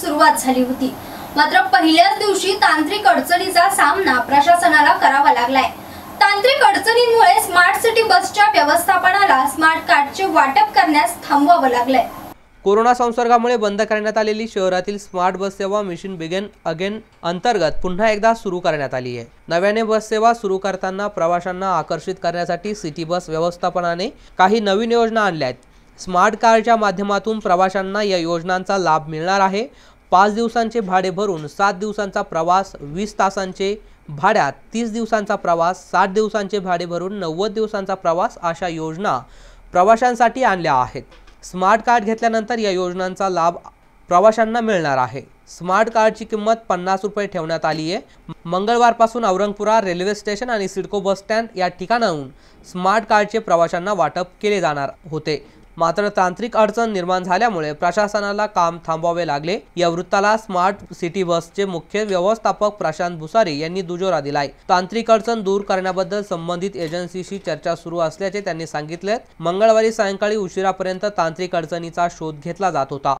सुरुवात झाली होती मात्र पहिल्याच दिवशी तांत्रिक अडचणीचा सामना प्रशासनाला करावा लागलाय तांत्रिक अडचणींमुळे स्मार्ट सिटी बसच्या व्यवस्थापनाला स्मार्ट कार्डचे वाटप करण्यास थांबवावं लागलंय कोरोना संसर्गामुळे बंद करण्यात आलेली शहरातील स्मार्ट बस सेवा मिशन बिगेन अगेन अंतर्गत पुन्हा एकदा सुरू करण्यात आली आहे नव्याने बस सेवा सुरू करताना प्रवाशांना आकर्षित करण्यासाठी सिटी बस व्यवस्थापनाने काही नवीन योजना आणल्या आहेत स्मार्ट कार्डच्या माध्यमातून प्रवाशांना या योजनांचा लाभ मिळणार आहे पाच दिवसांचे भाडे भरून सात दिवसांचा प्रवास वीस तासांचे भाड्यात तीस दिवसांचा प्रवास साठ दिवसांचे भाडे भरून नव्वद दिवसांचा प्रवास अशा योजना प्रवाशांसाठी आणल्या आहेत स्मार्ट कार्ड घेतल्यानंतर या योजनांचा लाभ प्रवाशांना मिळणार आहे स्मार्ट कार्डची किंमत पन्नास रुपये ठेवण्यात आली आहे मंगळवारपासून औरंगपुरा रेल्वे स्टेशन आणि सिडको बस स्टँड या ठिकाणाहून स्मार्ट कार्डचे प्रवाशांना वाटप केले जाणार होते मात्र तांत्रिक अडचण निर्माण झाल्यामुळे प्रशासनाला काम थांबवावे लागले या वृत्ताला स्मार्ट सिटी बसचे मुख्य व्यवस्थापक प्रशांत भुसारी यांनी दुजोरा दिलाय तांत्रिक अडचण दूर करण्याबद्दल संबंधित एजन्सीशी चर्चा सुरू असल्याचे त्यांनी सांगितले मंगळवारी सायंकाळी उशिरापर्यंत तांत्रिक अडचणीचा शोध घेतला जात होता